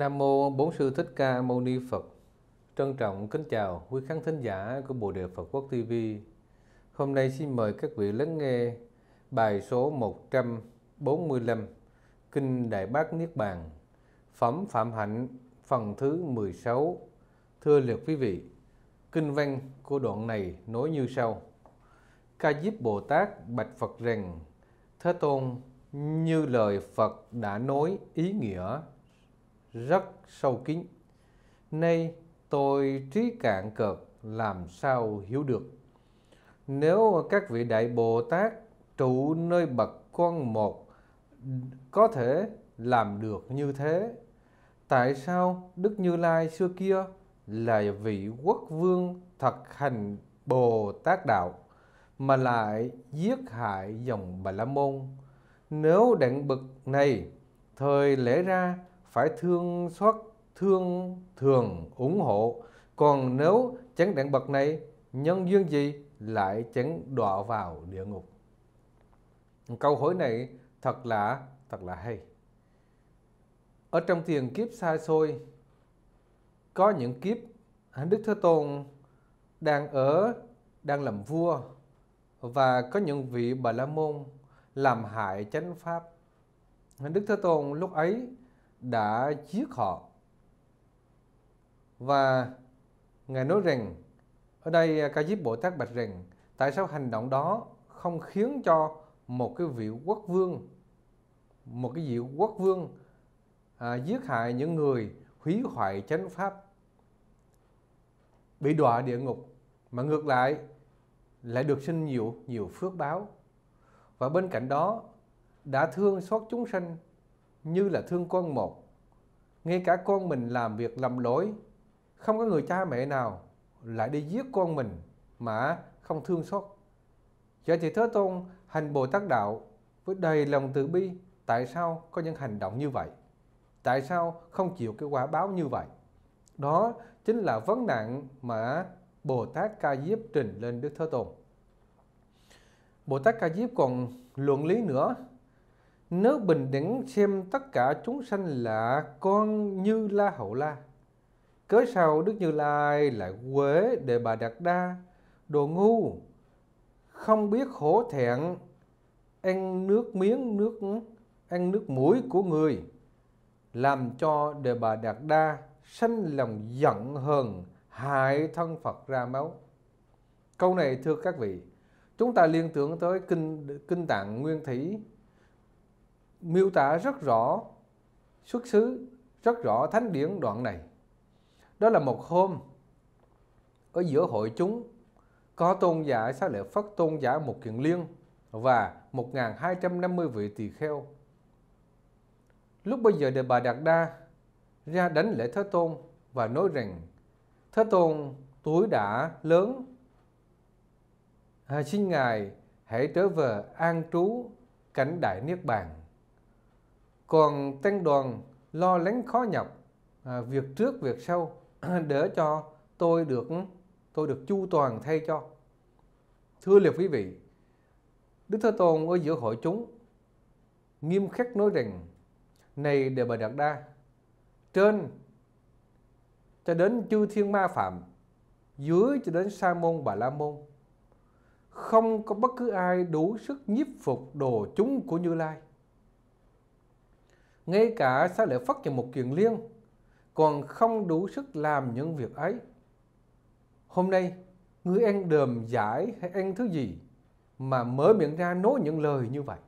Nam mô Bốn sư Thích Ca Mâu Ni Phật. Trân trọng kính chào quý khán thính giả của Bồ Đề Phật Quốc TV. Hôm nay xin mời các vị lắng nghe bài số 145 Kinh Đại Bác Niết Bàn, phẩm Phạm Hạnh, phần thứ 16. Thưa liệt quý vị, kinh văn của đoạn này nói như sau: Ca Diếp Bồ Tát bạch Phật rằng: Thế Tôn, như lời Phật đã nói ý nghĩa rất sâu kín. Nay tôi trí cạn cợt làm sao hiểu được. Nếu các vị Đại Bồ Tát trụ nơi bậc quan một có thể làm được như thế, tại sao Đức Như Lai xưa kia là vị quốc vương thật hành Bồ Tát Đạo mà lại giết hại dòng Bà La Môn? Nếu đạn bậc này thời lễ ra phải thương xót thương thường ủng hộ còn nếu chẳng đặng bậc này nhân duyên gì lại chẳng đọa vào địa ngục câu hỏi này thật là thật là hay ở trong tiền kiếp xa xôi có những kiếp đức thế tôn đang ở đang làm vua và có những vị bà la môn làm hại chánh pháp đức thế tôn lúc ấy đã giết họ. Và Ngài nói rằng, ở đây à, Ca Diếp Bồ Tát bạch rằng, tại sao hành động đó không khiến cho một cái vị quốc vương, một cái vị quốc vương à, giết hại những người hủy hoại chánh pháp, bị đọa địa ngục, mà ngược lại lại được sinh nhiều nhiều phước báo. Và bên cạnh đó, đã thương xót chúng sanh như là thương con một. Ngay cả con mình làm việc lầm lỗi, không có người cha mẹ nào lại đi giết con mình mà không thương xót. Chợ thị Thế Tôn hành Bồ Tát Đạo với đầy lòng từ bi tại sao có những hành động như vậy? Tại sao không chịu cái quả báo như vậy? Đó chính là vấn nạn mà Bồ Tát Ca Diếp trình lên Đức Thế Tôn. Bồ Tát Ca Diếp còn luận lý nữa nếu bình đẳng xem tất cả chúng sanh là con như la hậu la cớ sao đức như lai lại quế đề bà đạt đa đồ ngu không biết hổ thẹn ăn nước miếng nước ăn nước mũi của người làm cho đề bà đạt đa sanh lòng giận hờn hại thân phật ra máu câu này thưa các vị chúng ta liên tưởng tới kinh kinh tạng nguyên thủy miêu tả rất rõ xuất xứ, rất rõ thánh điển đoạn này. Đó là một hôm ở giữa hội chúng có tôn giả Xá Lợi Phất tôn giả một kiện liên và 1.250 vị tỳ kheo. Lúc bây giờ Đề Bà Đạt Đa ra đánh lễ Thế Tôn và nói rằng Thế Tôn tuổi đã lớn, à, xin Ngài hãy trở về an trú cảnh đại Niết Bàn còn tăng đoàn lo lắng khó nhọc à, việc trước việc sau để cho tôi được tôi được chu toàn thay cho thưa liệt quý vị đức thế tôn ở giữa hội chúng nghiêm khắc nói rằng này đề bà đạt đa trên cho đến chư thiên ma phạm dưới cho đến sa môn bà la môn không có bất cứ ai đủ sức nhiếp phục đồ chúng của như lai ngay cả xá lợi Phất và một kiền liêng còn không đủ sức làm những việc ấy. Hôm nay, ngươi ăn đờm giải hay ăn thứ gì mà mở miệng ra nói những lời như vậy?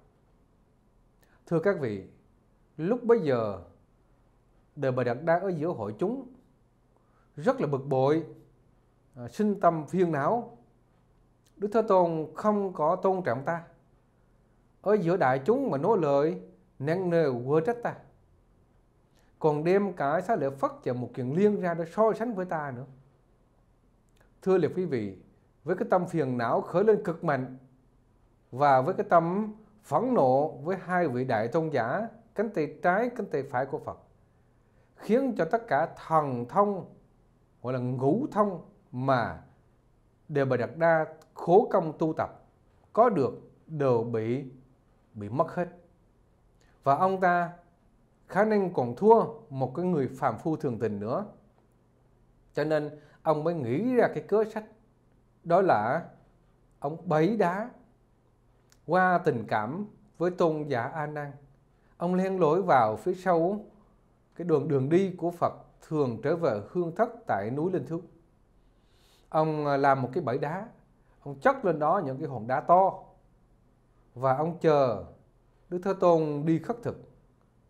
Thưa các vị, lúc bấy giờ, Đời Bà đặt đang ở giữa hội chúng, rất là bực bội, à, sinh tâm phiền não. Đức Thế Tôn không có tôn trọng ta. Ở giữa đại chúng mà nói lời nắng nơ vỡ trách ta còn đem cái xá lợi phất và một kiền liên ra để so sánh với ta nữa thưa liệt quý vị với cái tâm phiền não khởi lên cực mạnh và với cái tâm phẫn nộ với hai vị đại tôn giả cánh tay trái cánh tay phải của phật khiến cho tất cả thần thông gọi là ngũ thông mà đều bị đặt đa khổ công tu tập có được đều bị bị mất hết và ông ta khả năng còn thua một cái người phàm phu thường tình nữa. Cho nên ông mới nghĩ ra cái cớ sách đó là ông bẫy đá qua tình cảm với tôn giả A Nan. Ông len lỏi vào phía sau cái đường đường đi của Phật thường trở về hương thất tại núi Linh thúc, Ông à, làm một cái bẫy đá, ông chất lên đó những cái hòn đá to và ông chờ Đức Thế Tôn đi khất thực,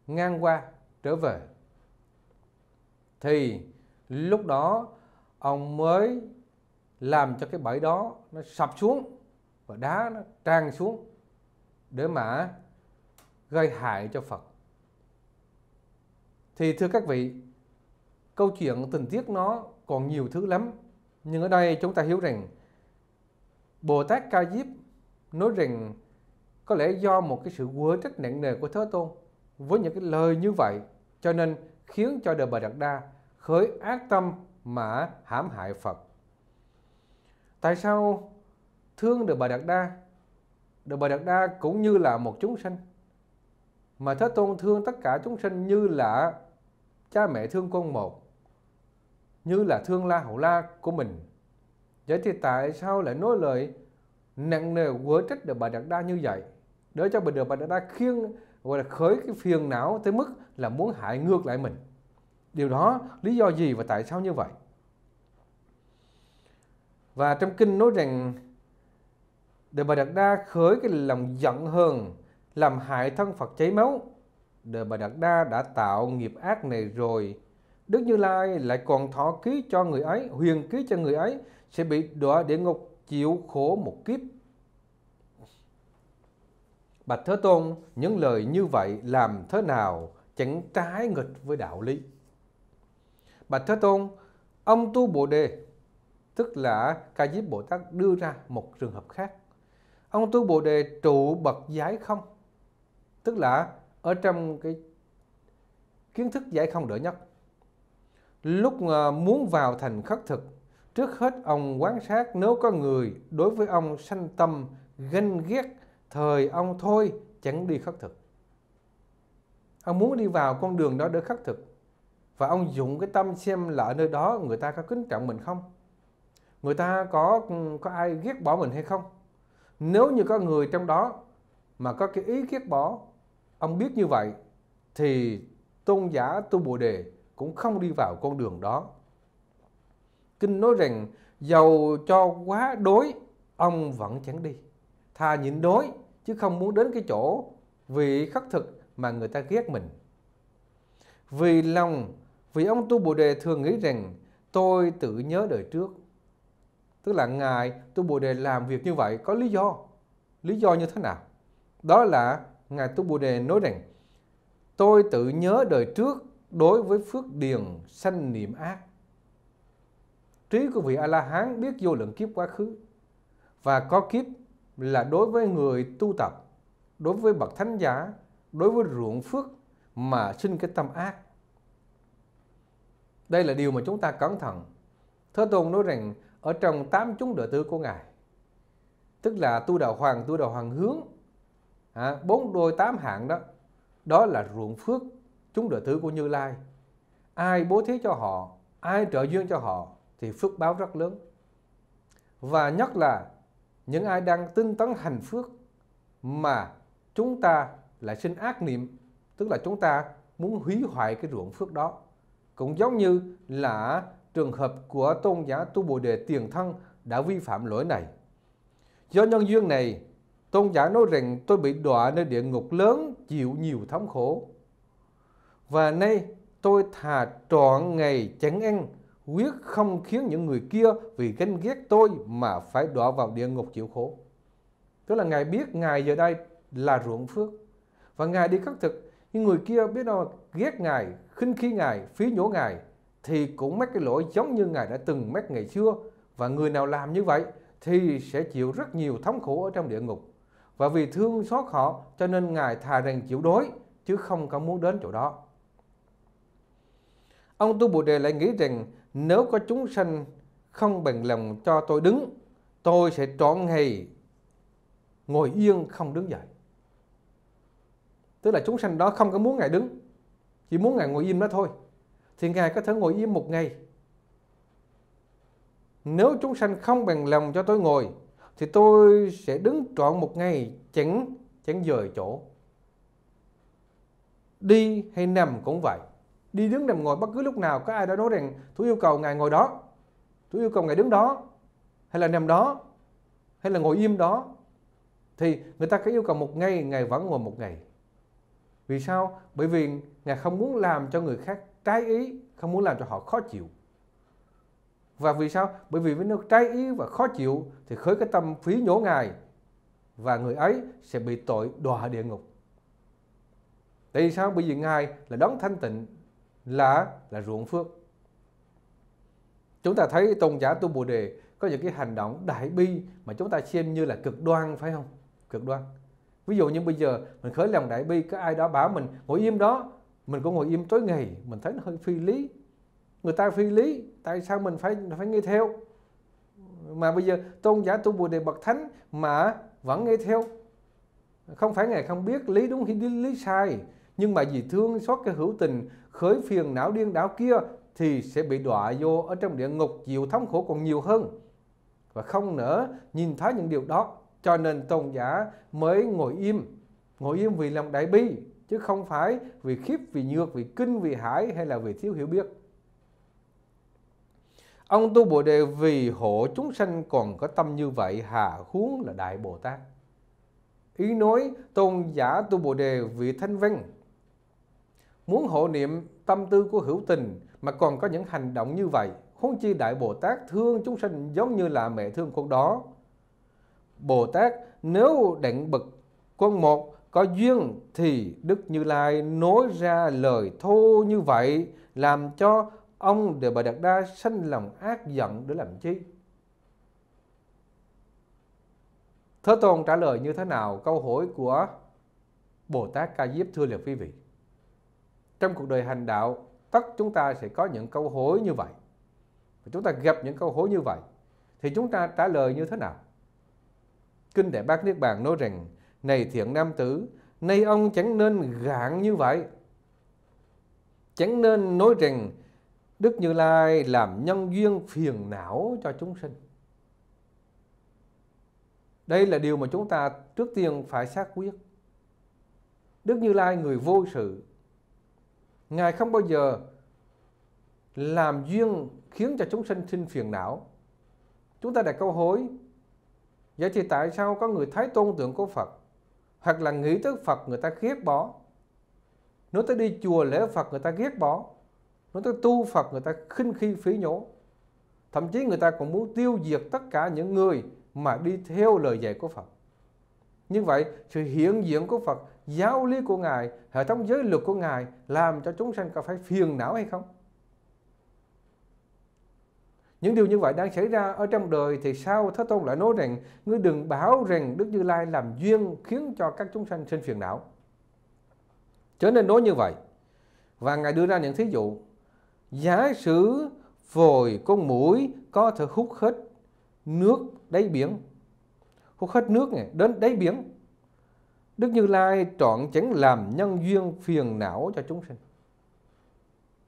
ngang qua, trở về. Thì lúc đó ông mới làm cho cái bãi đó nó sập xuống và đá nó tràn xuống để mà gây hại cho Phật. Thì thưa các vị, câu chuyện tình tiết nó còn nhiều thứ lắm. Nhưng ở đây chúng ta hiểu rằng Bồ Tát Ca Diếp nói rằng có lẽ do một cái sự quở trách nặng nề của Thế Tôn với những cái lời như vậy cho nên khiến cho Đề Bà Đạt Đa khởi ác tâm mà hãm hại Phật. Tại sao thương Đề Bà Đạt Đa? Đề Bà Đạt Đa cũng như là một chúng sanh. Mà Thế Tôn thương tất cả chúng sanh như là cha mẹ thương con một, như là thương La Hậu La của mình. Vậy thì tại sao lại nói lời nặng nề quở trách Đề Bà Đạt Đa như vậy? để cho bình được bạn đã khiêng gọi là khởi cái phiền não tới mức là muốn hại ngược lại mình điều đó lý do gì và tại sao như vậy và trong kinh nói rằng Đề Bà Đạt Đa khởi cái lòng giận hờn làm hại thân Phật cháy máu. Đề Bà Đạt Đa đã tạo nghiệp ác này rồi. Đức Như Lai lại còn thọ ký cho người ấy, huyền ký cho người ấy sẽ bị đọa địa ngục chịu khổ một kiếp Bạch Thế Tôn, những lời như vậy làm thế nào chẳng trái nghịch với đạo lý. Bạch Thế Tôn, ông tu Bồ Đề, tức là Ca Diếp Bồ Tát đưa ra một trường hợp khác. Ông tu Bồ Đề trụ bậc giải không, tức là ở trong cái kiến thức giải không đỡ nhất. Lúc ờ, muốn vào thành khất thực, trước hết ông quan sát nếu có người đối với ông sanh tâm ganh ghét thời ông thôi chẳng đi khắc thực ông muốn đi vào con đường đó để khắc thực và ông dụng cái tâm xem là ở nơi đó người ta có kính trọng mình không người ta có có ai ghét bỏ mình hay không nếu như có người trong đó mà có cái ý ghét bỏ ông biết như vậy thì tôn giả tu bồ đề cũng không đi vào con đường đó kinh nói rằng giàu cho quá đối ông vẫn chẳng đi thà nhịn đối chứ không muốn đến cái chỗ vì khắc thực mà người ta ghét mình. Vì lòng, vì ông tu Bồ Đề thường nghĩ rằng tôi tự nhớ đời trước. Tức là Ngài tu Bồ Đề làm việc như vậy có lý do. Lý do như thế nào? Đó là Ngài tu Bồ Đề nói rằng tôi tự nhớ đời trước đối với phước điền sanh niệm ác. Trí của vị A-la-hán biết vô lượng kiếp quá khứ và có kiếp là đối với người tu tập, đối với bậc thánh giả, đối với ruộng phước mà sinh cái tâm ác. Đây là điều mà chúng ta cẩn thận. Thế Tôn nói rằng ở trong tám chúng đệ tử của Ngài, tức là tu đạo hoàng, tu đạo hoàng hướng, à, bốn đôi tám hạng đó, đó là ruộng phước chúng đệ tử của Như Lai. Ai bố thí cho họ, ai trợ duyên cho họ thì phước báo rất lớn. Và nhất là những ai đang tinh tấn hành phước mà chúng ta lại sinh ác niệm tức là chúng ta muốn hủy hoại cái ruộng phước đó cũng giống như là trường hợp của tôn giả tu bồ đề tiền thân đã vi phạm lỗi này do nhân duyên này tôn giả nói rằng tôi bị đọa nơi địa ngục lớn chịu nhiều thống khổ và nay tôi thà trọn ngày chẳng ăn quyết không khiến những người kia vì ganh ghét tôi mà phải đọa vào địa ngục chịu khổ. Tức là Ngài biết Ngài giờ đây là ruộng phước. Và Ngài đi khắc thực, những người kia biết đâu ghét Ngài, khinh khi Ngài, phí nhổ Ngài, thì cũng mắc cái lỗi giống như Ngài đã từng mắc ngày xưa. Và người nào làm như vậy thì sẽ chịu rất nhiều thống khổ ở trong địa ngục. Và vì thương xót họ cho nên Ngài thà rằng chịu đói chứ không có muốn đến chỗ đó. Ông Tu Bồ Đề lại nghĩ rằng nếu có chúng sanh không bằng lòng cho tôi đứng, tôi sẽ trọn ngày ngồi yên không đứng dậy. Tức là chúng sanh đó không có muốn Ngài đứng, chỉ muốn Ngài ngồi im đó thôi. Thì Ngài có thể ngồi im một ngày. Nếu chúng sanh không bằng lòng cho tôi ngồi, thì tôi sẽ đứng trọn một ngày chẳng chẳng rời chỗ. Đi hay nằm cũng vậy đi đứng nằm ngồi bất cứ lúc nào có ai đó nói rằng tôi yêu cầu ngài ngồi đó tôi yêu cầu ngài đứng đó hay là nằm đó hay là ngồi im đó thì người ta cứ yêu cầu một ngày ngài vẫn ngồi một ngày vì sao bởi vì ngài không muốn làm cho người khác trái ý không muốn làm cho họ khó chịu và vì sao bởi vì với nếu trái ý và khó chịu thì khởi cái tâm phí nhổ ngài và người ấy sẽ bị tội đọa địa ngục tại vì sao bởi vì ngài là đấng thanh tịnh là là ruộng phước chúng ta thấy tôn giả tu bồ đề có những cái hành động đại bi mà chúng ta xem như là cực đoan phải không cực đoan ví dụ như bây giờ mình khởi lòng đại bi có ai đó bảo mình ngồi im đó mình cũng ngồi im tối ngày mình thấy nó hơi phi lý người ta phi lý tại sao mình phải phải nghe theo mà bây giờ tôn giả tu bồ đề bậc thánh mà vẫn nghe theo không phải ngài không biết lý đúng hay lý sai nhưng mà vì thương xót cái hữu tình khởi phiền não điên đảo kia thì sẽ bị đọa vô ở trong địa ngục chịu thống khổ còn nhiều hơn. Và không nữa nhìn thấy những điều đó cho nên tôn giả mới ngồi im. Ngồi im vì lòng đại bi chứ không phải vì khiếp, vì nhược, vì kinh, vì hải hay là vì thiếu hiểu biết. Ông tu Bồ Đề vì hộ chúng sanh còn có tâm như vậy hà huống là Đại Bồ Tát. Ý nói tôn giả tu Bồ Đề vị thanh văn Muốn hộ niệm tâm tư của hữu tình mà còn có những hành động như vậy, huống chi Đại Bồ Tát thương chúng sinh giống như là mẹ thương con đó. Bồ Tát nếu định bực con một có duyên thì Đức Như Lai nói ra lời thô như vậy làm cho ông Đề Bà Đạt Đa sanh lòng ác giận để làm chi? Thế Tôn trả lời như thế nào câu hỏi của Bồ Tát Ca Diếp thưa liệt quý vị? trong cuộc đời hành đạo tất chúng ta sẽ có những câu hối như vậy và chúng ta gặp những câu hối như vậy thì chúng ta trả lời như thế nào kinh đại bác niết bàn nói rằng này thiện nam tử nay ông chẳng nên gạn như vậy chẳng nên nói rằng đức như lai làm nhân duyên phiền não cho chúng sinh đây là điều mà chúng ta trước tiên phải xác quyết đức như lai người vô sự Ngài không bao giờ làm duyên khiến cho chúng sinh sinh phiền não. Chúng ta đặt câu hỏi, vậy thì tại sao có người thái tôn tượng của Phật? Hoặc là nghĩ tới Phật người ta ghét bỏ. Nói tới đi chùa lễ Phật người ta ghét bỏ. Nói tới tu Phật người ta khinh khi phí nhổ. Thậm chí người ta còn muốn tiêu diệt tất cả những người mà đi theo lời dạy của Phật. Như vậy, sự hiện diện của Phật giáo lý của Ngài, hệ thống giới luật của Ngài làm cho chúng sanh có phải phiền não hay không? Những điều như vậy đang xảy ra ở trong đời thì sao Thế Tôn lại nói rằng ngươi đừng bảo rằng Đức Như Lai làm duyên khiến cho các chúng sanh sinh phiền não. Trở nên nói như vậy. Và Ngài đưa ra những thí dụ. Giả sử vòi con mũi có thể hút hết nước đáy biển. Hút hết nước này, đến đáy biển Đức Như Lai trọn chẳng làm nhân duyên phiền não cho chúng sinh.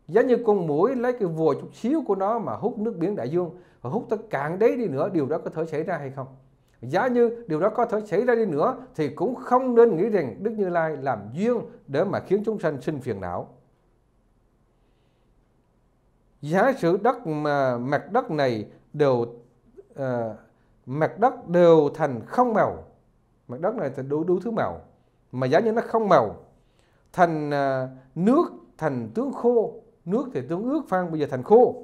Giá như con mũi lấy cái vùa chút xíu của nó mà hút nước biển đại dương và hút tất cạn đấy đi nữa, điều đó có thể xảy ra hay không? Giá như điều đó có thể xảy ra đi nữa thì cũng không nên nghĩ rằng Đức Như Lai làm duyên để mà khiến chúng sanh sinh phiền não. Giả sử đất mà mặt đất này đều uh, mặt đất đều thành không màu mặt đất này thì đủ đủ thứ màu mà giá như nó không màu thành à, nước thành tướng khô nước thì tướng ướt phan bây giờ thành khô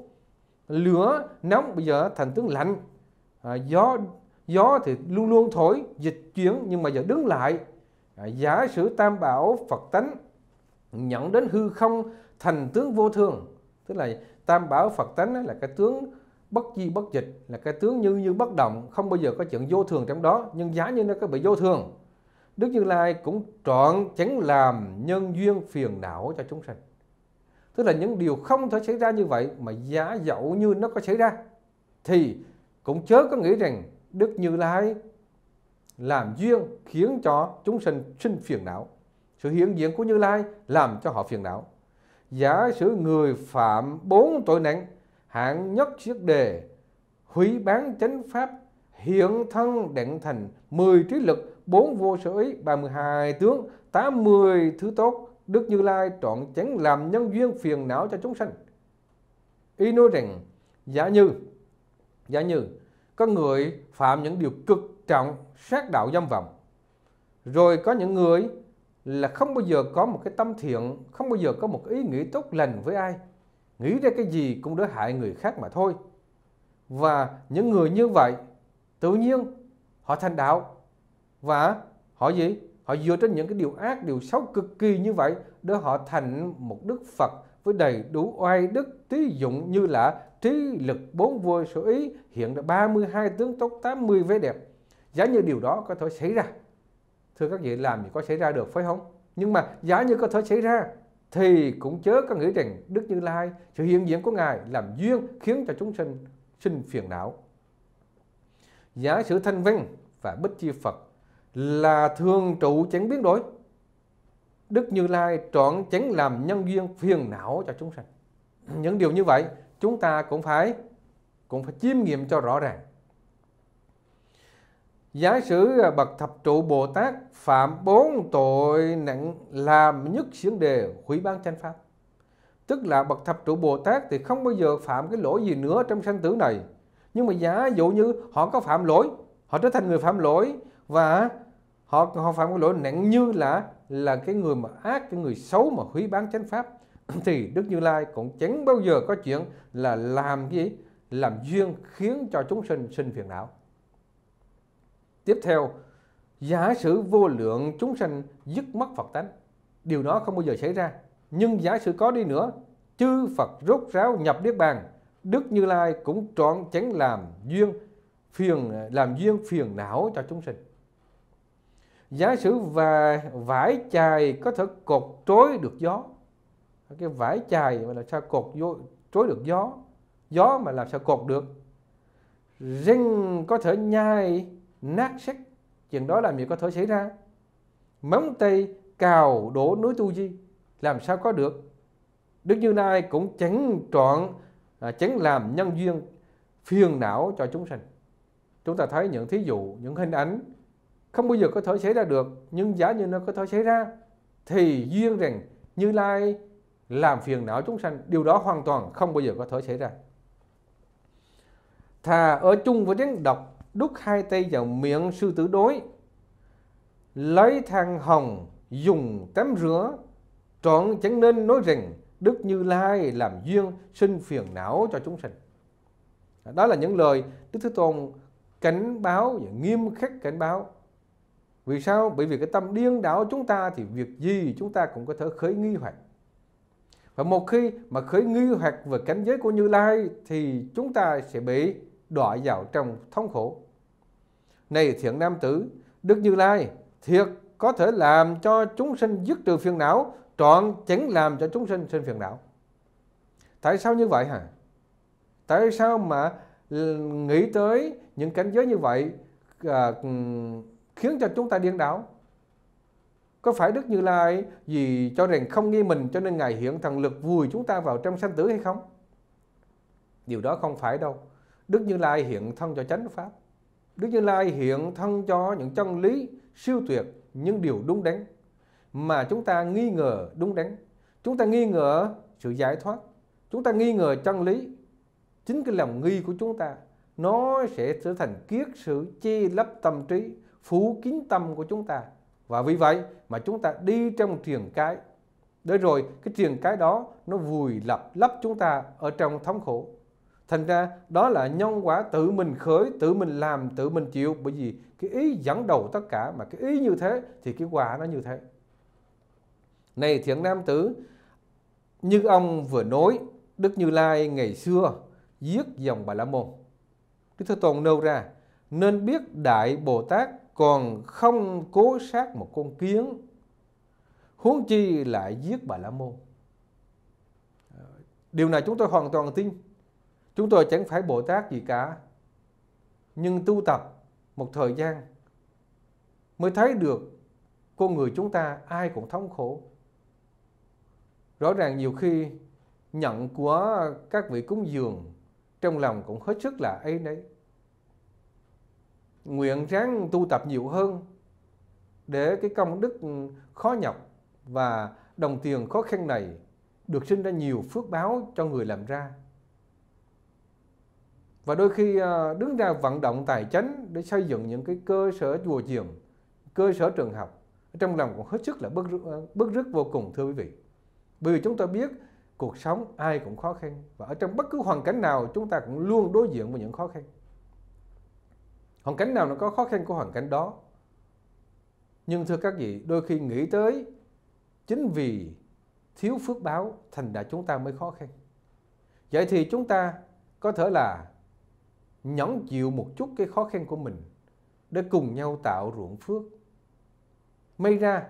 lửa nóng bây giờ thành tướng lạnh à, gió gió thì luôn luôn thổi dịch chuyển nhưng mà giờ đứng lại à, giả sử tam bảo phật tánh nhận đến hư không thành tướng vô thường tức là tam bảo phật tánh là cái tướng bất di bất dịch là cái tướng như như bất động không bao giờ có chuyện vô thường trong đó nhưng giá như nó có bị vô thường đức như lai cũng chọn tránh làm nhân duyên phiền não cho chúng sanh tức là những điều không thể xảy ra như vậy mà giá dẫu như nó có xảy ra thì cũng chớ có nghĩ rằng đức như lai làm duyên khiến cho chúng sinh sinh phiền não sự hiện diện của như lai làm cho họ phiền não giả sử người phạm bốn tội nặng hạng nhất siết đề hủy bán chánh pháp hiện thân định thành 10 trí lực bốn vô sở ý 32 tướng 80 thứ tốt Đức Như Lai trọn chánh làm nhân duyên phiền não cho chúng sanh y nói rằng giả như giả như có người phạm những điều cực trọng sát đạo dâm vọng rồi có những người là không bao giờ có một cái tâm thiện không bao giờ có một ý nghĩ tốt lành với ai nghĩ ra cái gì cũng để hại người khác mà thôi. Và những người như vậy, tự nhiên họ thành đạo và họ gì? Họ dựa trên những cái điều ác, điều xấu cực kỳ như vậy để họ thành một đức Phật với đầy đủ oai đức, trí dụng như là trí lực bốn vô sở ý, hiện đã 32 tướng tốt 80 vẻ đẹp. Giá như điều đó có thể xảy ra. Thưa các vị, làm gì có xảy ra được phải không? Nhưng mà giá như có thể xảy ra thì cũng chớ có nghĩ rằng Đức Như Lai, sự hiện diện của Ngài làm duyên khiến cho chúng sinh sinh phiền não. Giả sử thanh văn và bích chi Phật là thường trụ chẳng biến đổi. Đức Như Lai trọn chẳng làm nhân duyên phiền não cho chúng sanh. Những điều như vậy chúng ta cũng phải cũng phải chiêm nghiệm cho rõ ràng. Giả sử à, bậc thập trụ Bồ Tát phạm bốn tội nặng làm nhất xướng đề hủy ban chánh pháp. Tức là bậc thập trụ Bồ Tát thì không bao giờ phạm cái lỗi gì nữa trong sanh tử này. Nhưng mà giả dụ như họ có phạm lỗi, họ trở thành người phạm lỗi và họ họ phạm cái lỗi nặng như là là cái người mà ác, cái người xấu mà hủy bán chánh pháp thì Đức Như Lai cũng chẳng bao giờ có chuyện là làm gì? Làm duyên khiến cho chúng sinh sinh phiền não. Tiếp theo, giả sử vô lượng chúng sanh dứt mất Phật tánh. Điều đó không bao giờ xảy ra. Nhưng giả sử có đi nữa, chư Phật rốt ráo nhập Niết Bàn, Đức Như Lai cũng trọn chén làm duyên phiền làm duyên phiền não cho chúng sinh. Giả sử và vải chài có thể cột trối được gió. Cái vải chài mà làm sao cột vô, trối được gió, gió mà làm sao cột được. Rinh có thể nhai nát sắc chuyện đó làm gì có thể xảy ra móng tay cào đổ núi tu di làm sao có được đức như lai cũng chẳng trọn à, chẳng làm nhân duyên phiền não cho chúng sanh chúng ta thấy những thí dụ những hình ảnh không bao giờ có thể xảy ra được nhưng giả như nó có thể xảy ra thì duyên rằng như lai làm phiền não chúng sanh điều đó hoàn toàn không bao giờ có thể xảy ra thà ở chung với rắn độc đút hai tay vào miệng sư tử đối lấy thang hồng dùng tắm rửa trọn chẳng nên nói rằng đức như lai làm duyên sinh phiền não cho chúng sanh đó là những lời đức thế tôn cảnh báo và nghiêm khắc cảnh báo vì sao bởi vì cái tâm điên đảo chúng ta thì việc gì chúng ta cũng có thể khởi nghi hoặc và một khi mà khởi nghi hoặc về cảnh giới của Như Lai thì chúng ta sẽ bị đọa vào trong thống khổ. Này thiện nam tử, Đức Như Lai, thiệt có thể làm cho chúng sinh dứt trừ phiền não, trọn chẳng làm cho chúng sinh sinh phiền não. Tại sao như vậy hả? Tại sao mà nghĩ tới những cảnh giới như vậy à, khiến cho chúng ta điên đảo? Có phải Đức Như Lai vì cho rằng không nghi mình cho nên Ngài hiện thần lực vùi chúng ta vào trong sanh tử hay không? Điều đó không phải đâu. Đức Như Lai hiện thân cho chánh pháp. Đức Như Lai hiện thân cho những chân lý siêu tuyệt, nhưng điều đúng đắn mà chúng ta nghi ngờ đúng đắn. Chúng ta nghi ngờ sự giải thoát, chúng ta nghi ngờ chân lý. Chính cái lòng nghi của chúng ta nó sẽ trở thành kiết sự chi lấp tâm trí, phủ kín tâm của chúng ta. Và vì vậy mà chúng ta đi trong triền cái. Để rồi cái triền cái đó nó vùi lập lấp chúng ta ở trong thống khổ. Thành ra đó là nhân quả tự mình khởi, tự mình làm, tự mình chịu. Bởi vì cái ý dẫn đầu tất cả mà cái ý như thế thì cái quả nó như thế. Này thiện nam tử, như ông vừa nói, Đức Như Lai ngày xưa giết dòng Bà La Môn. Đức Thế Tôn nêu ra, nên biết Đại Bồ Tát còn không cố sát một con kiến, huống chi lại giết Bà La Môn. Điều này chúng tôi hoàn toàn tin Chúng tôi chẳng phải Bồ Tát gì cả, nhưng tu tập một thời gian mới thấy được con người chúng ta ai cũng thống khổ. Rõ ràng nhiều khi nhận của các vị cúng dường trong lòng cũng hết sức là ấy nấy. Nguyện ráng tu tập nhiều hơn để cái công đức khó nhọc và đồng tiền khó khăn này được sinh ra nhiều phước báo cho người làm ra và đôi khi ờ, đứng ra vận động tài chính để xây dựng những cái cơ sở chùa chiền cơ sở trường học trong lòng cũng hết sức là bức ờ, bức rứt vô cùng thưa quý vị bởi vì chúng ta biết cuộc sống ai cũng khó khăn và ở trong bất cứ hoàn cảnh nào chúng ta cũng luôn đối diện với những khó khăn hoàn cảnh nào nó có khó khăn của hoàn cảnh đó nhưng thưa các vị đôi khi nghĩ tới chính vì thiếu phước báo thành ra chúng ta mới khó khăn vậy thì chúng ta có thể là nhẫn chịu một chút cái khó khăn của mình để cùng nhau tạo ruộng phước. May ra,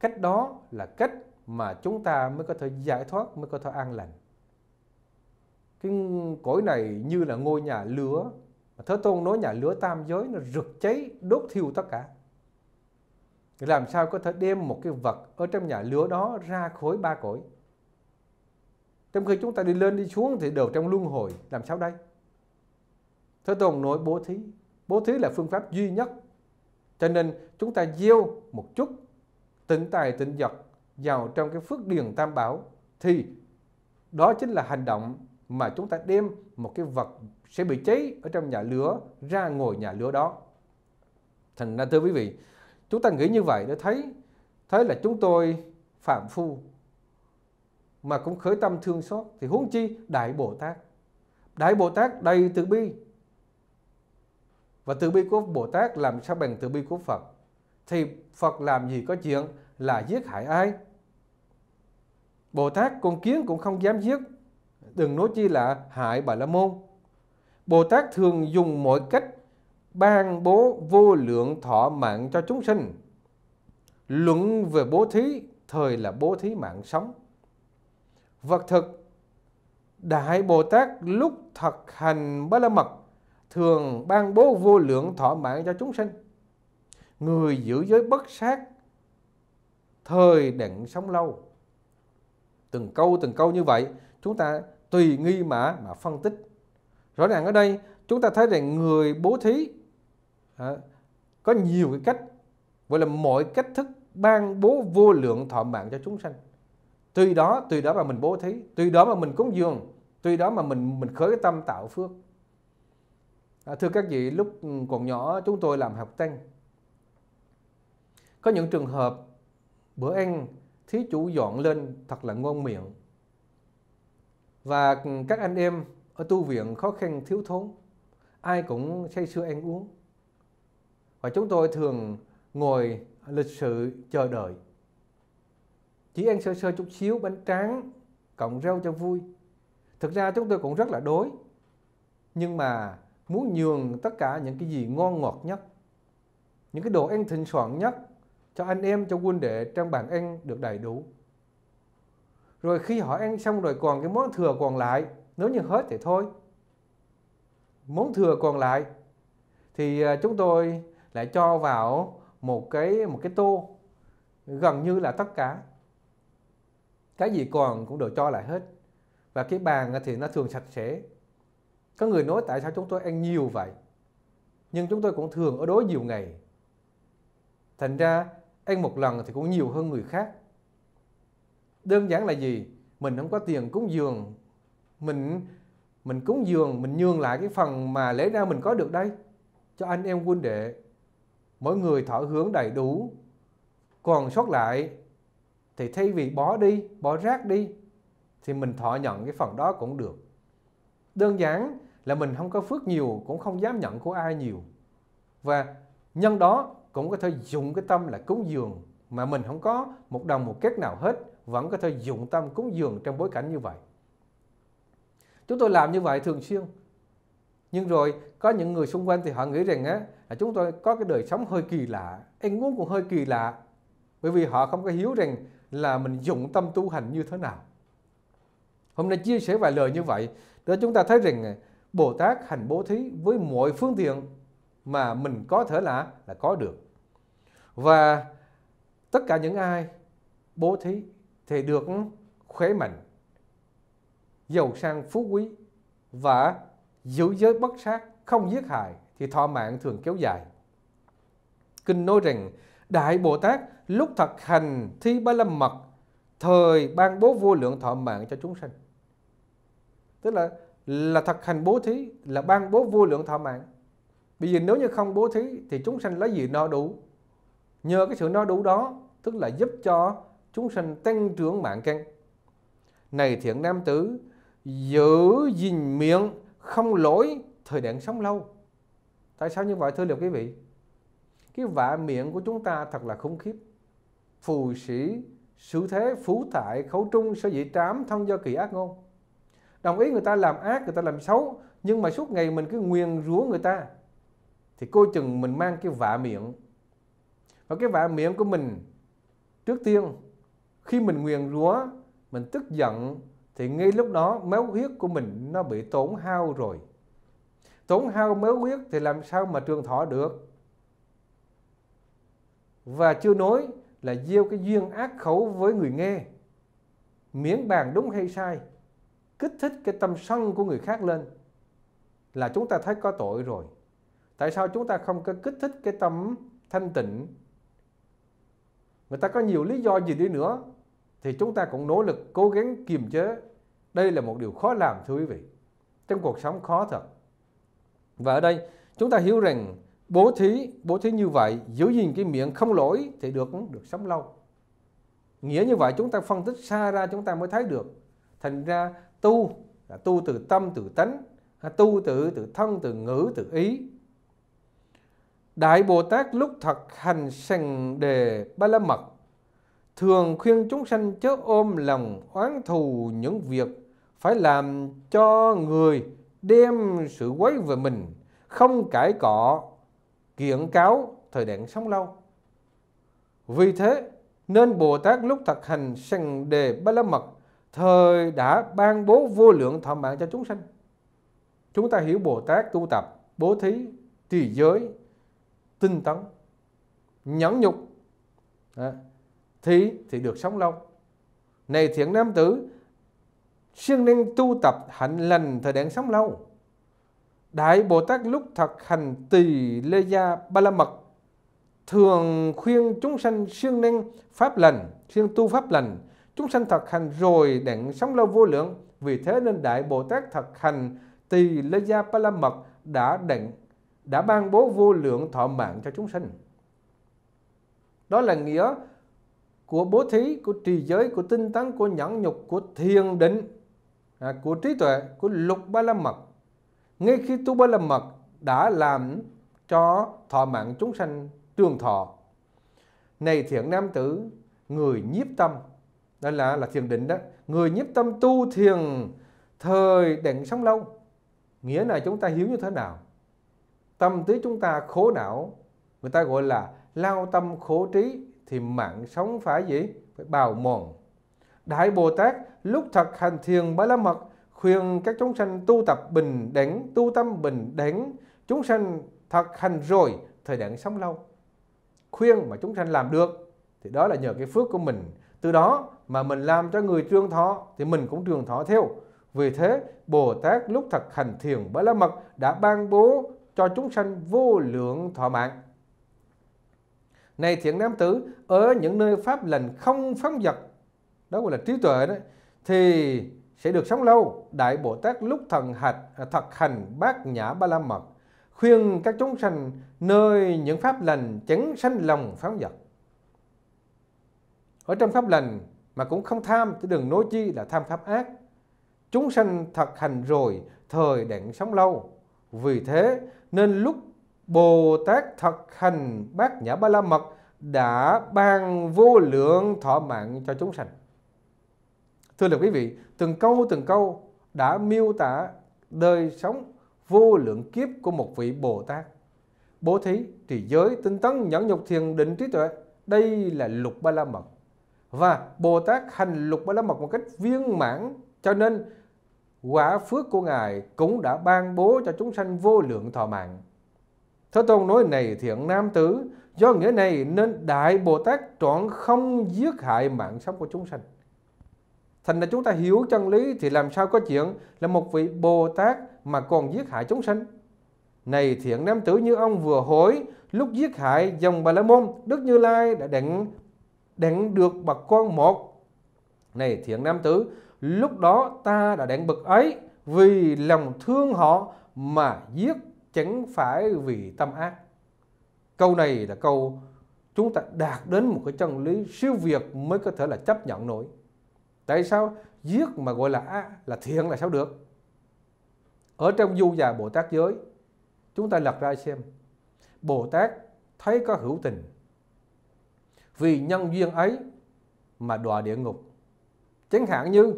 cách đó là cách mà chúng ta mới có thể giải thoát, mới có thể an lành. Cái cõi này như là ngôi nhà lửa, Thế Tôn nói nhà lửa tam giới nó rực cháy, đốt thiêu tất cả. Làm sao có thể đem một cái vật ở trong nhà lửa đó ra khối ba cõi? Trong khi chúng ta đi lên đi xuống thì đều trong luân hồi, làm sao đây? Thế tôn nói bố thí. Bố thí là phương pháp duy nhất. Cho nên chúng ta gieo một chút tịnh tài tịnh vật vào trong cái phước điền tam bảo thì đó chính là hành động mà chúng ta đem một cái vật sẽ bị cháy ở trong nhà lửa ra ngồi nhà lửa đó. Thành ra thưa quý vị, chúng ta nghĩ như vậy để thấy thấy là chúng tôi phạm phu mà cũng khởi tâm thương xót thì huống chi đại bồ tát đại bồ tát đầy từ bi và từ bi của Bồ Tát làm sao bằng từ bi của Phật? Thì Phật làm gì có chuyện là giết hại ai? Bồ Tát con kiến cũng không dám giết, đừng nói chi là hại Bà La Môn. Bồ Tát thường dùng mọi cách ban bố vô lượng thọ mạng cho chúng sinh. Luận về bố thí, thời là bố thí mạng sống. Vật thực, Đại Bồ Tát lúc thực hành Ba La Mật thường ban bố vô lượng thọ mạng cho chúng sinh người giữ giới bất sát thời định sống lâu từng câu từng câu như vậy chúng ta tùy nghi mà mà phân tích rõ ràng ở đây chúng ta thấy rằng người bố thí à, có nhiều cái cách gọi là mọi cách thức ban bố vô lượng thọ mạng cho chúng sanh tùy đó tùy đó mà mình bố thí tùy đó mà mình cúng dường tùy đó mà mình mình khởi cái tâm tạo phước À, thưa các vị, lúc ừ, còn nhỏ chúng tôi làm học tăng. Có những trường hợp bữa ăn thí chủ dọn lên thật là ngon miệng. Và ừ, các anh em ở tu viện khó khăn thiếu thốn, ai cũng say sưa ăn uống. Và chúng tôi thường ngồi lịch sự chờ đợi. Chỉ ăn sơ sơ chút xíu bánh tráng cộng rau cho vui. Thực ra chúng tôi cũng rất là đói. Nhưng mà muốn nhường tất cả những cái gì ngon ngọt nhất những cái đồ ăn thịnh soạn nhất cho anh em cho quân đệ trong bàn ăn được đầy đủ rồi khi họ ăn xong rồi còn cái món thừa còn lại nếu như hết thì thôi món thừa còn lại thì à, chúng tôi lại cho vào một cái một cái tô gần như là tất cả cái gì còn cũng đều cho lại hết và cái bàn thì nó thường sạch sẽ có người nói tại sao chúng tôi ăn nhiều vậy? Nhưng chúng tôi cũng thường ở đối nhiều ngày. Thành ra ăn một lần thì cũng nhiều hơn người khác. Đơn giản là gì? Mình không có tiền cúng dường. Mình mình cúng dường, mình nhường lại cái phần mà lẽ ra mình có được đây cho anh em quân đệ. Mỗi người thọ hướng đầy đủ. Còn sót lại thì thay vì bỏ đi, bỏ rác đi thì mình thọ nhận cái phần đó cũng được. Đơn giản là mình không có phước nhiều cũng không dám nhận của ai nhiều và nhân đó cũng có thể dùng cái tâm là cúng dường mà mình không có một đồng một kết nào hết vẫn có thể dụng tâm cúng dường trong bối cảnh như vậy chúng tôi làm như vậy thường xuyên nhưng rồi có những người xung quanh thì họ nghĩ rằng á, là chúng tôi có cái đời sống hơi kỳ lạ ăn uống cũng hơi kỳ lạ bởi vì họ không có hiểu rằng là mình dụng tâm tu hành như thế nào hôm nay chia sẻ vài lời như vậy để chúng ta thấy rằng Bồ Tát hành bố thí với mọi phương tiện mà mình có thể là là có được. Và tất cả những ai bố thí thì được khỏe mạnh, giàu sang phú quý và giữ giới bất sát, không giết hại thì thọ mạng thường kéo dài. Kinh nói rằng Đại Bồ Tát lúc thật hành thi ba la mật thời ban bố vô lượng thọ mạng cho chúng sanh. Tức là là thật hành bố thí là ban bố vô lượng thọ mạng bây giờ nếu như không bố thí thì chúng sanh lấy gì no đủ nhờ cái sự no đủ đó tức là giúp cho chúng sanh tăng trưởng mạng căn này thiện nam tử giữ gìn miệng không lỗi thời đoạn sống lâu tại sao như vậy thưa liệu quý vị cái vạ miệng của chúng ta thật là khủng khiếp phù sĩ sự thế phú tại khẩu trung sở dĩ trám thân do kỳ ác ngôn đồng ý người ta làm ác người ta làm xấu nhưng mà suốt ngày mình cứ nguyền rủa người ta thì cô chừng mình mang cái vạ miệng và cái vạ miệng của mình trước tiên khi mình nguyền rủa mình tức giận thì ngay lúc đó máu huyết của mình nó bị tổn hao rồi tổn hao máu huyết thì làm sao mà trường thọ được và chưa nói là gieo cái duyên ác khẩu với người nghe miễn bàn đúng hay sai kích thích cái tâm sân của người khác lên là chúng ta thấy có tội rồi tại sao chúng ta không có kích thích cái tâm thanh tịnh người ta có nhiều lý do gì đi nữa thì chúng ta cũng nỗ lực cố gắng kiềm chế đây là một điều khó làm thưa quý vị trong cuộc sống khó thật và ở đây chúng ta hiểu rằng bố thí bố thí như vậy giữ gìn cái miệng không lỗi thì được được sống lâu nghĩa như vậy chúng ta phân tích xa ra chúng ta mới thấy được thành ra tu là tu từ tâm từ tánh tu từ từ thân từ ngữ từ ý đại bồ tát lúc thật hành sành đề ba la mật thường khuyên chúng sanh chớ ôm lòng oán thù những việc phải làm cho người đem sự quấy về mình không cãi cọ kiện cáo thời đoạn sống lâu vì thế nên bồ tát lúc thật hành sành đề ba la mật thời đã ban bố vô lượng thọ mạng cho chúng sanh chúng ta hiểu bồ tát tu tập bố thí trì giới tinh tấn nhẫn nhục à, thì thì được sống lâu này thiện nam tử siêng năng tu tập hạnh lành thời đạn sống lâu đại bồ tát lúc thật hành tỳ lê gia ba la mật thường khuyên chúng sanh siêng năng pháp lành siêng tu pháp lành Chúng sanh thật hành rồi đặng sống lâu vô lượng. Vì thế nên Đại Bồ Tát thật hành Tỳ Lê Gia Pa La Mật đã đặng đã ban bố vô lượng thọ mạng cho chúng sinh. Đó là nghĩa của bố thí, của trì giới, của tinh tấn, của nhẫn nhục, của thiền định, à, của trí tuệ, của lục ba la mật. Ngay khi tu ba la mật đã làm cho thọ mạng chúng sanh trường thọ. Này thiện nam tử, người nhiếp tâm, đó là là thiền định đó người nhiếp tâm tu thiền thời định sống lâu nghĩa là chúng ta hiếu như thế nào tâm tứ chúng ta khổ não người ta gọi là lao tâm khổ trí thì mạng sống phải gì phải bào mòn đại bồ tát lúc thật hành thiền ba la mật khuyên các chúng sanh tu tập bình đẳng tu tâm bình đẳng chúng sanh thật hành rồi thời đẳng sống lâu khuyên mà chúng sanh làm được thì đó là nhờ cái phước của mình từ đó mà mình làm cho người trương thọ thì mình cũng trường thọ theo. Vì thế, Bồ Tát lúc thật hành thiền bá la mật đã ban bố cho chúng sanh vô lượng thọ mạng. Này thiện nam tử, ở những nơi pháp lành không phóng dật, đó gọi là trí tuệ đấy, thì sẽ được sống lâu. Đại Bồ Tát lúc thần hạch à, thật hành bát nhã ba la mật khuyên các chúng sanh nơi những pháp lành chẳng sanh lòng phóng dật. Ở trong pháp lành mà cũng không tham chứ đừng nói chi là tham pháp ác chúng sanh thật hành rồi thời đặng sống lâu vì thế nên lúc bồ tát thật hành bát nhã ba la mật đã ban vô lượng thọ mạng cho chúng sanh thưa là quý vị từng câu từng câu đã miêu tả đời sống vô lượng kiếp của một vị bồ tát bố thí trì giới tinh tấn nhẫn nhục thiền định trí tuệ đây là lục ba la mật và Bồ Tát hành lục ba la mật một cách viên mãn cho nên quả phước của Ngài cũng đã ban bố cho chúng sanh vô lượng thọ mạng. Thế Tôn nói này thiện nam tử, do nghĩa này nên Đại Bồ Tát chọn không giết hại mạng sống của chúng sanh. Thành ra chúng ta hiểu chân lý thì làm sao có chuyện là một vị Bồ Tát mà còn giết hại chúng sanh. Này thiện nam tử như ông vừa hối, lúc giết hại dòng Bà La Môn, Đức Như Lai đã định đánh được bậc quan một này thiện nam tử lúc đó ta đã đánh bậc ấy vì lòng thương họ mà giết chẳng phải vì tâm ác câu này là câu chúng ta đạt đến một cái chân lý siêu việt mới có thể là chấp nhận nổi tại sao giết mà gọi là á, là thiện là sao được ở trong du già bồ tát giới chúng ta lật ra xem bồ tát thấy có hữu tình vì nhân duyên ấy mà đọa địa ngục. Chẳng hạn như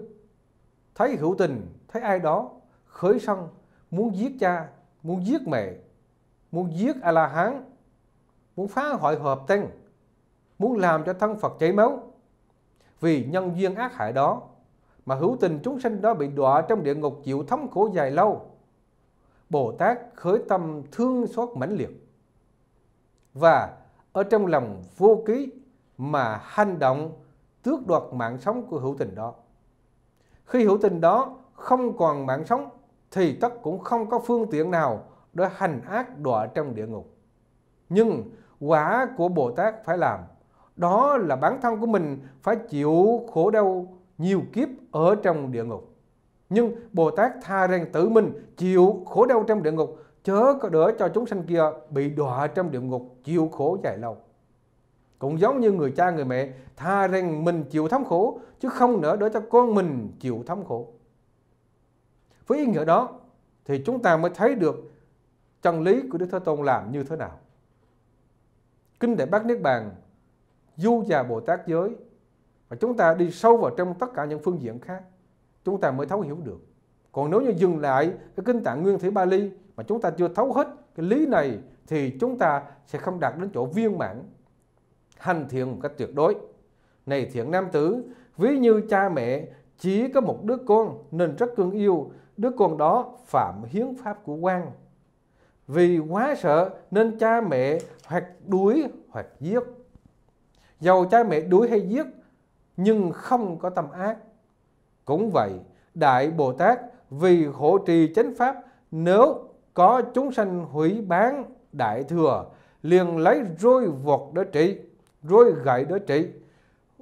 thấy hữu tình, thấy ai đó khởi sân, muốn giết cha, muốn giết mẹ, muốn giết A-la-hán, muốn phá hoại hợp tăng, muốn làm cho thân Phật chảy máu. Vì nhân duyên ác hại đó mà hữu tình chúng sinh đó bị đọa trong địa ngục chịu thống khổ dài lâu. Bồ Tát khởi tâm thương xót mãnh liệt và ở trong lòng vô ký mà hành động tước đoạt mạng sống của hữu tình đó. Khi hữu tình đó không còn mạng sống thì tất cũng không có phương tiện nào để hành ác đọa trong địa ngục. Nhưng quả của Bồ Tát phải làm, đó là bản thân của mình phải chịu khổ đau nhiều kiếp ở trong địa ngục. Nhưng Bồ Tát tha rằng tự mình chịu khổ đau trong địa ngục, chớ có đỡ cho chúng sanh kia bị đọa trong địa ngục chịu khổ dài lâu cũng giống như người cha người mẹ tha rằng mình chịu thống khổ chứ không nỡ để cho con mình chịu thống khổ với ý nghĩa đó thì chúng ta mới thấy được chân lý của Đức Thế Tôn làm như thế nào kinh đại bát niết bàn du già bồ tát giới và chúng ta đi sâu vào trong tất cả những phương diện khác chúng ta mới thấu hiểu được còn nếu như dừng lại cái kinh tạng nguyên thủy ba ly mà chúng ta chưa thấu hết cái lý này thì chúng ta sẽ không đạt đến chỗ viên mãn hành thiện một cách tuyệt đối. Này thiện nam tử, ví như cha mẹ chỉ có một đứa con nên rất cưng yêu, đứa con đó phạm hiến pháp của quan. Vì quá sợ nên cha mẹ hoặc đuổi hoặc giết. Dầu cha mẹ đuổi hay giết nhưng không có tâm ác. Cũng vậy, Đại Bồ Tát vì hộ trì chánh pháp nếu có chúng sanh hủy bán đại thừa liền lấy roi vọt để trị rồi gãy đối trị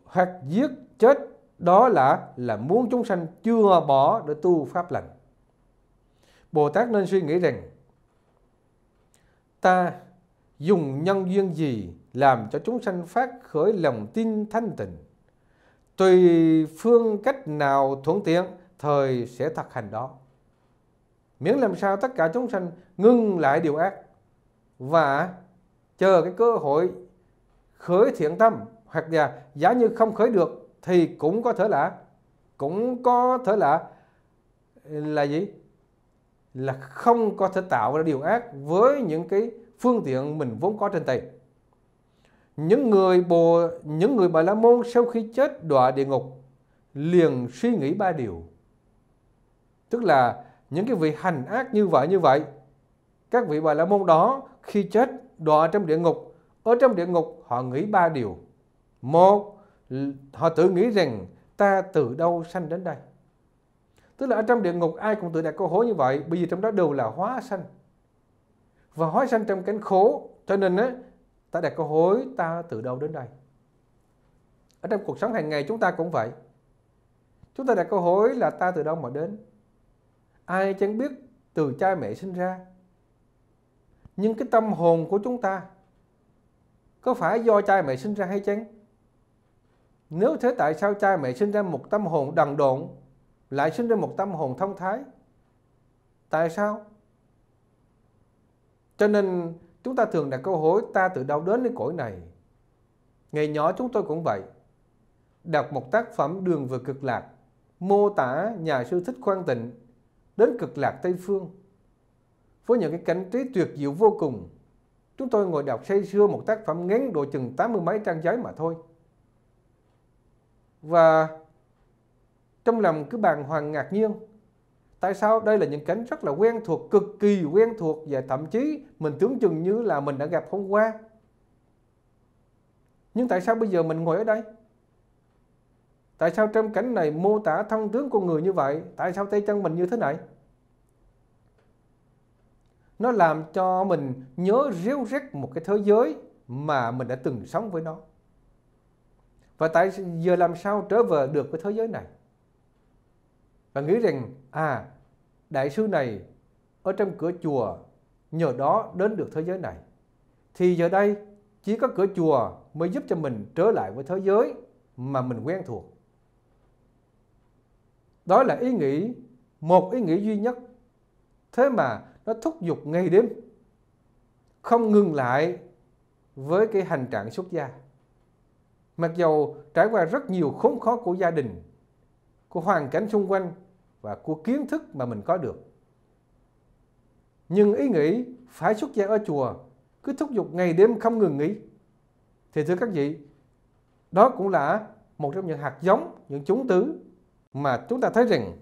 hoặc giết chết đó là là muốn chúng sanh chưa bỏ để tu pháp lành bồ tát nên suy nghĩ rằng ta dùng nhân duyên gì làm cho chúng sanh phát khởi lòng tin thanh tịnh tùy phương cách nào thuận tiện thời sẽ thực hành đó miễn làm sao tất cả chúng sanh ngưng lại điều ác và chờ cái cơ hội khởi thiện tâm hoặc là giả như không khởi được thì cũng có thể là cũng có thể là là gì là không có thể tạo ra điều ác với những cái phương tiện mình vốn có trên tay những người bồ những người bà la môn sau khi chết đọa địa ngục liền suy nghĩ ba điều tức là những cái vị hành ác như vậy như vậy các vị bà la môn đó khi chết đọa trong địa ngục ở trong địa ngục họ nghĩ ba điều. Một, họ tự nghĩ rằng ta từ đâu sanh đến đây. Tức là ở trong địa ngục ai cũng tự đặt câu hỏi như vậy bởi vì trong đó đều là hóa sanh. Và hóa sanh trong cánh khổ cho nên á, ta đặt câu hỏi ta từ đâu đến đây. Ở trong cuộc sống hàng ngày chúng ta cũng vậy. Chúng ta đặt câu hỏi là ta từ đâu mà đến. Ai chẳng biết từ cha mẹ sinh ra. Nhưng cái tâm hồn của chúng ta có phải do cha mẹ sinh ra hay chăng? Nếu thế tại sao cha mẹ sinh ra một tâm hồn đần độn lại sinh ra một tâm hồn thông thái? Tại sao? Cho nên chúng ta thường đặt câu hỏi ta từ đâu đến đến cõi này? Ngày nhỏ chúng tôi cũng vậy. Đọc một tác phẩm Đường vừa cực lạc mô tả nhà sư Thích Quang Tịnh đến cực lạc Tây Phương với những cái cảnh trí tuyệt diệu vô cùng Chúng tôi ngồi đọc say sưa một tác phẩm ngắn độ chừng tám mươi mấy trang giấy mà thôi. Và trong lòng cứ bàn hoàng ngạc nhiên. Tại sao đây là những cảnh rất là quen thuộc, cực kỳ quen thuộc và thậm chí mình tưởng chừng như là mình đã gặp hôm qua. Nhưng tại sao bây giờ mình ngồi ở đây? Tại sao trong cảnh này mô tả thân tướng con người như vậy? Tại sao tay chân mình như thế này? nó làm cho mình nhớ ríu rít một cái thế giới mà mình đã từng sống với nó và tại giờ làm sao trở về được với thế giới này và nghĩ rằng à đại sư này ở trong cửa chùa nhờ đó đến được thế giới này thì giờ đây chỉ có cửa chùa mới giúp cho mình trở lại với thế giới mà mình quen thuộc đó là ý nghĩ một ý nghĩ duy nhất thế mà nó thúc giục ngày đêm không ngừng lại với cái hành trạng xuất gia mặc dầu trải qua rất nhiều khốn khó của gia đình của hoàn cảnh xung quanh và của kiến thức mà mình có được nhưng ý nghĩ phải xuất gia ở chùa cứ thúc giục ngày đêm không ngừng nghỉ thì thưa các vị đó cũng là một trong những hạt giống những chúng tứ mà chúng ta thấy rằng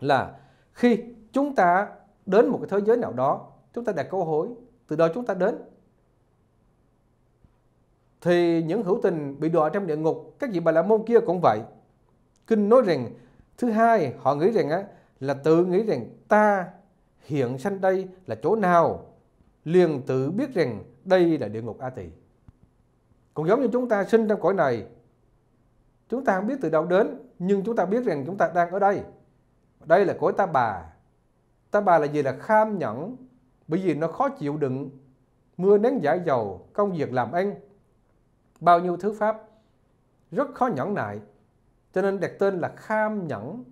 là khi chúng ta đến một cái thế giới nào đó chúng ta đặt câu hỏi từ đó chúng ta đến thì những hữu tình bị đọa trong địa ngục các vị bà la môn kia cũng vậy kinh nói rằng thứ hai họ nghĩ rằng á, là tự nghĩ rằng ta hiện sanh đây là chỗ nào liền tự biết rằng đây là địa ngục a tỳ cũng giống như chúng ta sinh trong cõi này chúng ta không biết từ đâu đến nhưng chúng ta biết rằng chúng ta đang ở đây đây là cõi ta bà tá bà là gì là kham nhẫn bởi vì nó khó chịu đựng mưa nén giả dầu công việc làm ăn bao nhiêu thứ pháp rất khó nhẫn nại cho nên đặt tên là kham nhẫn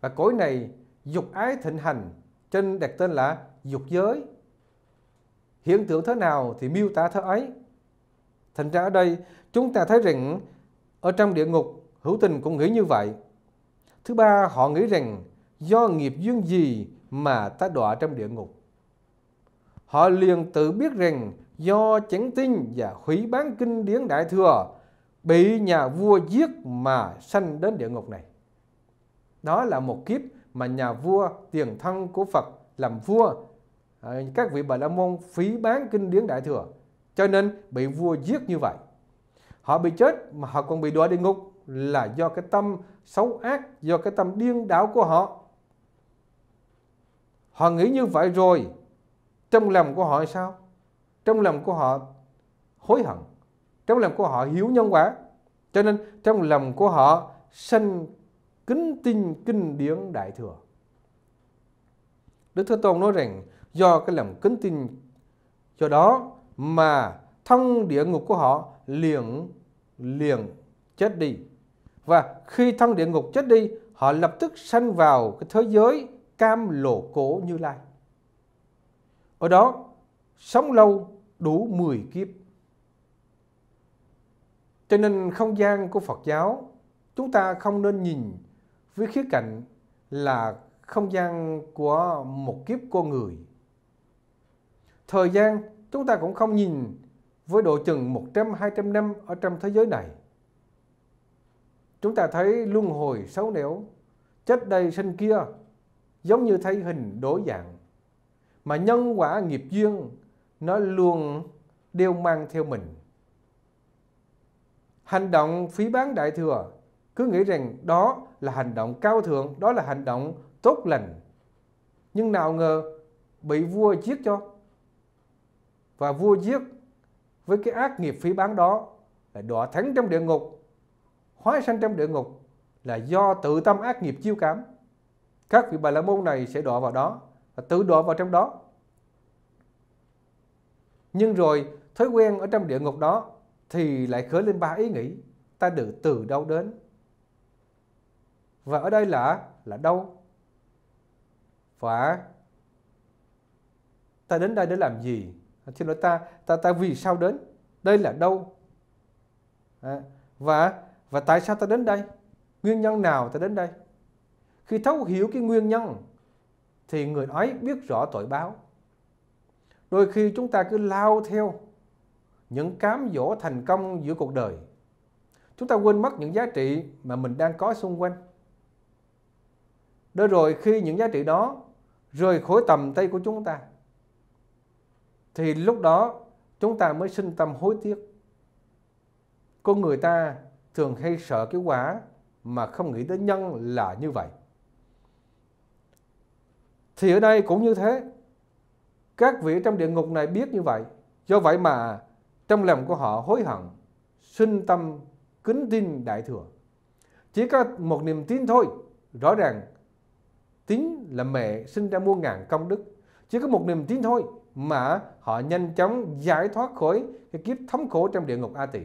và cõi này dục ái thịnh hành cho nên đặt tên là dục giới hiện tượng thế nào thì miêu tả thế ấy thành ra ở đây chúng ta thấy rằng ở trong địa ngục hữu tình cũng nghĩ như vậy thứ ba họ nghĩ rằng do nghiệp duyên gì mà ta đọa trong địa ngục. Họ liền tự biết rằng do chánh tinh và hủy bán kinh điển đại thừa bị nhà vua giết mà sanh đến địa ngục này. Đó là một kiếp mà nhà vua tiền thân của Phật làm vua à, các vị Bà La Môn phí bán kinh điển đại thừa cho nên bị vua giết như vậy. Họ bị chết mà họ còn bị đọa địa ngục là do cái tâm xấu ác, do cái tâm điên đảo của họ Họ nghĩ như vậy rồi Trong lòng của họ sao? Trong lòng của họ hối hận Trong lòng của họ hiểu nhân quả Cho nên trong lòng của họ sanh kính tin kinh điển đại thừa Đức Thế Tôn nói rằng do cái lòng kính tin do đó mà thân địa ngục của họ liền liền chết đi và khi thân địa ngục chết đi họ lập tức sanh vào cái thế giới cam lộ cố như lai. Ở đó, sống lâu đủ 10 kiếp. Cho nên không gian của Phật giáo, chúng ta không nên nhìn với khía cạnh là không gian của một kiếp con người. Thời gian chúng ta cũng không nhìn với độ chừng 100-200 năm ở trong thế giới này. Chúng ta thấy luân hồi xấu nẻo, chết đây sinh kia, giống như thấy hình đối dạng mà nhân quả nghiệp duyên nó luôn đeo mang theo mình hành động phí bán đại thừa cứ nghĩ rằng đó là hành động cao thượng đó là hành động tốt lành nhưng nào ngờ bị vua giết cho và vua giết với cái ác nghiệp phí bán đó là đọa thắng trong địa ngục hóa sanh trong địa ngục là do tự tâm ác nghiệp chiêu cảm các vị bà la môn này sẽ đọa vào đó và tự đọa vào trong đó nhưng rồi thói quen ở trong địa ngục đó thì lại khởi lên ba ý nghĩ ta được từ đâu đến và ở đây là là đâu và ta đến đây để làm gì xin lỗi ta ta ta vì sao đến đây là đâu à, và và tại sao ta đến đây nguyên nhân nào ta đến đây khi thấu hiểu cái nguyên nhân thì người ấy biết rõ tội báo. Đôi khi chúng ta cứ lao theo những cám dỗ thành công giữa cuộc đời. Chúng ta quên mất những giá trị mà mình đang có xung quanh. Đó rồi khi những giá trị đó rời khỏi tầm tay của chúng ta thì lúc đó chúng ta mới sinh tâm hối tiếc. Con người ta thường hay sợ cái quả mà không nghĩ tới nhân là như vậy. Thì ở đây cũng như thế. Các vị trong địa ngục này biết như vậy. Do vậy mà trong lòng của họ hối hận, sinh tâm kính tin đại thừa. Chỉ có một niềm tin thôi, rõ ràng tín là mẹ sinh ra muôn ngàn công đức. Chỉ có một niềm tin thôi mà họ nhanh chóng giải thoát khỏi cái kiếp thống khổ trong địa ngục A Tỳ.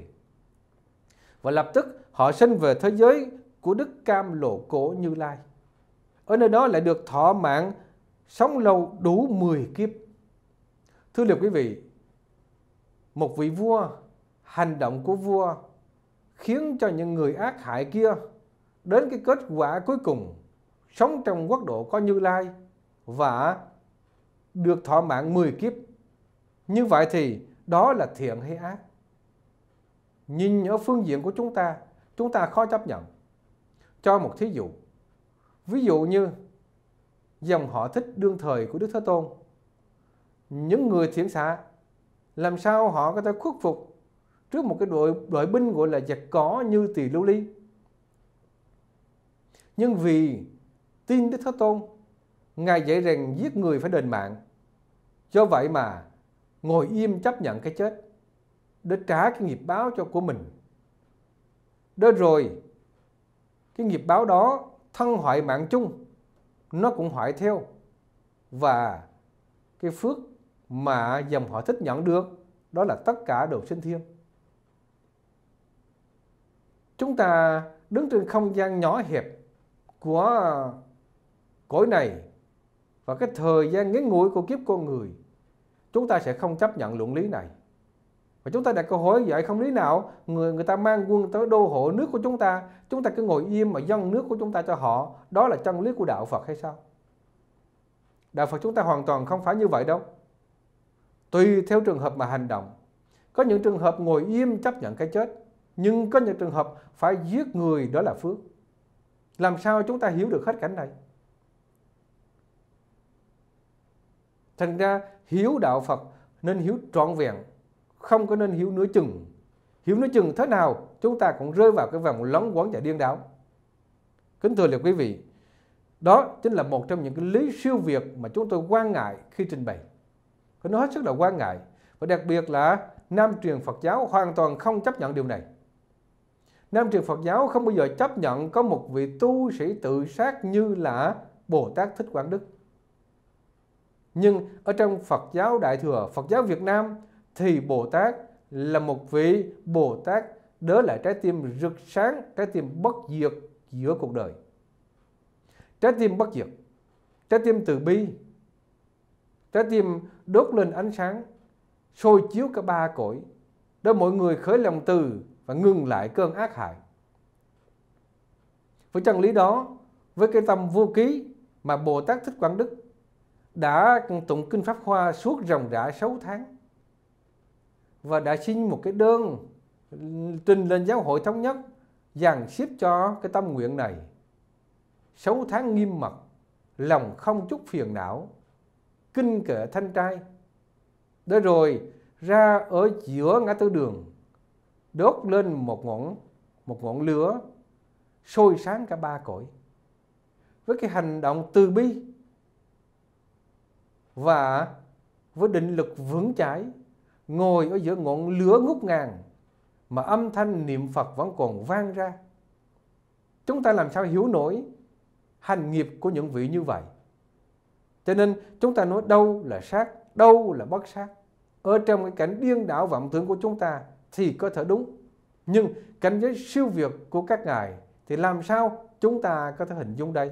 Và lập tức họ sinh về thế giới của Đức Cam Lộ Cổ Như Lai. Ở nơi đó lại được thọ mạng sống lâu đủ 10 kiếp. Thưa liệu quý vị, một vị vua, hành động của vua khiến cho những người ác hại kia đến cái kết quả cuối cùng sống trong quốc độ có Như Lai và được thỏa mãn 10 kiếp. Như vậy thì đó là thiện hay ác? Nhìn ở phương diện của chúng ta, chúng ta khó chấp nhận. Cho một thí dụ. Ví dụ như dòng họ thích đương thời của Đức Thế Tôn. Những người thiện xạ làm sao họ có thể khuất phục trước một cái đội đội binh gọi là giặc có như tỳ lưu ly. Nhưng vì tin Đức Thế Tôn, Ngài dạy rằng giết người phải đền mạng. Do vậy mà ngồi im chấp nhận cái chết để trả cái nghiệp báo cho của mình. Đó rồi, cái nghiệp báo đó thân hoại mạng chung nó cũng hỏi theo và cái phước mà dòng họ thích nhận được đó là tất cả đều sinh thiên chúng ta đứng trên không gian nhỏ hẹp của cõi này và cái thời gian ngắn ngủi của kiếp con người chúng ta sẽ không chấp nhận luận lý này và chúng ta đặt câu hỏi vậy không lý nào người người ta mang quân tới đô hộ nước của chúng ta chúng ta cứ ngồi im mà dâng nước của chúng ta cho họ đó là chân lý của đạo Phật hay sao đạo Phật chúng ta hoàn toàn không phải như vậy đâu tùy theo trường hợp mà hành động có những trường hợp ngồi im chấp nhận cái chết nhưng có những trường hợp phải giết người đó là phước làm sao chúng ta hiểu được hết cảnh này thành ra hiểu đạo Phật nên hiểu trọn vẹn không có nên hiếu nửa chừng hiếu nửa chừng thế nào chúng ta cũng rơi vào cái vòng lóng quẩn và điên đảo kính thưa liệt quý vị đó chính là một trong những cái lý siêu việt mà chúng tôi quan ngại khi trình bày cái nó hết sức là quan ngại và đặc biệt là nam truyền phật giáo hoàn toàn không chấp nhận điều này nam truyền phật giáo không bao giờ chấp nhận có một vị tu sĩ tự sát như là bồ tát thích quảng đức nhưng ở trong phật giáo đại thừa phật giáo việt nam thì Bồ Tát là một vị Bồ Tát đỡ lại trái tim rực sáng, trái tim bất diệt giữa cuộc đời. Trái tim bất diệt, trái tim từ bi, trái tim đốt lên ánh sáng, sôi chiếu cả ba cõi, để mọi người khởi lòng từ và ngừng lại cơn ác hại. Với chân lý đó, với cái tâm vô ký mà Bồ Tát Thích Quảng Đức đã tụng Kinh Pháp Hoa suốt ròng rã 6 tháng, và đã xin một cái đơn trình lên giáo hội thống nhất dàn xếp cho cái tâm nguyện này. Sáu tháng nghiêm mật, lòng không chút phiền não, kinh kệ thanh trai. Đó rồi ra ở giữa ngã tư đường, đốt lên một ngọn một ngọn lửa sôi sáng cả ba cõi. Với cái hành động từ bi và với định lực vững chãi ngồi ở giữa ngọn lửa ngút ngàn mà âm thanh niệm Phật vẫn còn vang ra. Chúng ta làm sao hiểu nổi hành nghiệp của những vị như vậy? Cho nên chúng ta nói đâu là sát, đâu là bất sát. Ở trong cái cảnh điên đảo vọng tưởng của chúng ta thì có thể đúng. Nhưng cảnh giới siêu việt của các ngài thì làm sao chúng ta có thể hình dung đây?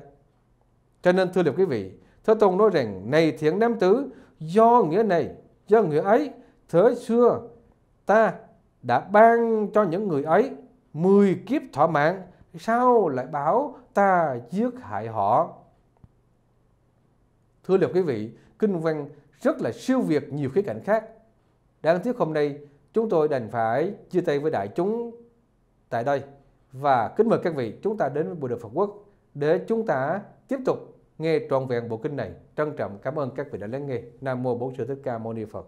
Cho nên thưa được quý vị, Thế Tôn nói rằng này thiện nam tử, do nghĩa này, do nghĩa ấy Thời xưa ta đã ban cho những người ấy mười kiếp thỏa mãn sao lại bảo ta giết hại họ? Thưa liệu quý vị, kinh văn rất là siêu việt nhiều khía cạnh khác. Đáng tiếc hôm nay chúng tôi đành phải chia tay với đại chúng tại đây và kính mời các vị chúng ta đến với Bùa Đức Phật Quốc để chúng ta tiếp tục nghe trọn vẹn bộ kinh này. Trân trọng cảm ơn các vị đã lắng nghe. Nam Mô bổn Sư Thích Ca Mâu Ni Phật.